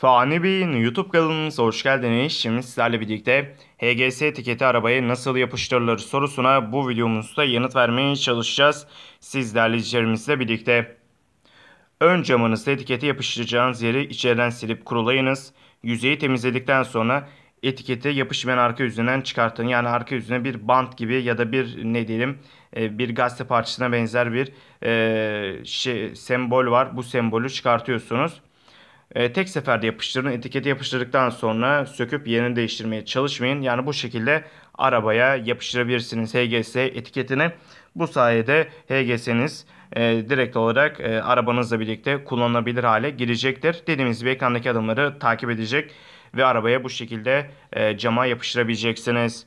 Fani Bey'in YouTube kanalımıza hoş geldiniz. Şimdi sizlerle birlikte HGS etiketi arabaya nasıl yapıştırılır sorusuna bu videomuzda yanıt vermeye çalışacağız. Sizlerle izleyicilerimizle birlikte. Ön camınızda etiketi yapıştıracağınız yeri içeriden silip kurulayınız. Yüzeyi temizledikten sonra etiketi yapışmayan arka yüzünden çıkartın. Yani arka yüzüne bir bant gibi ya da bir ne diyelim e, bir gazete parçasına benzer bir e, şey, sembol var. Bu sembolü çıkartıyorsunuz. E, tek seferde yapıştırın. Etiketi yapıştırdıktan sonra söküp yerini değiştirmeye çalışmayın. Yani bu şekilde arabaya yapıştırabilirsiniz HGS etiketini. Bu sayede HGS'niz e, direkt olarak e, arabanızla birlikte kullanılabilir hale gelecektir. Dediğimiz gibi ekrandaki adımları takip edecek ve arabaya bu şekilde e, cama yapıştırabileceksiniz.